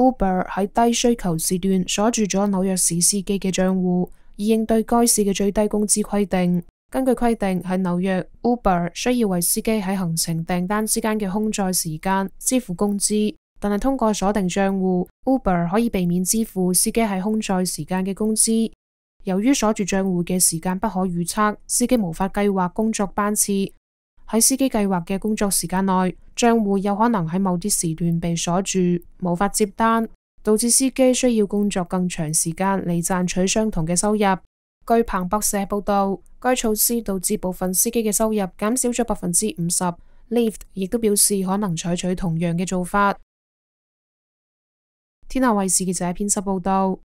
Uber 喺低需求時段鎖住咗紐約市司機嘅账户，以應對該市嘅最低工資規定。根據規定，喺紐約，Uber 需要為司機喺行程訂單之間嘅空載時間支付工資，但係通過鎖定账户，Uber 可以避免支付司機喺空載時間嘅工資。由於鎖住账户嘅時間不可預測，司機無法計劃工作班次。喺司机计划嘅工作时间内，账户有可能喺某啲时段被锁住，无法接单，导致司机需要工作更长时间嚟赚取相同嘅收入。据彭博社报道，该措施导致部分司机嘅收入减少咗百分之五十。l i f t 亦都表示可能采取同样嘅做法。天下卫视记者编辑报道。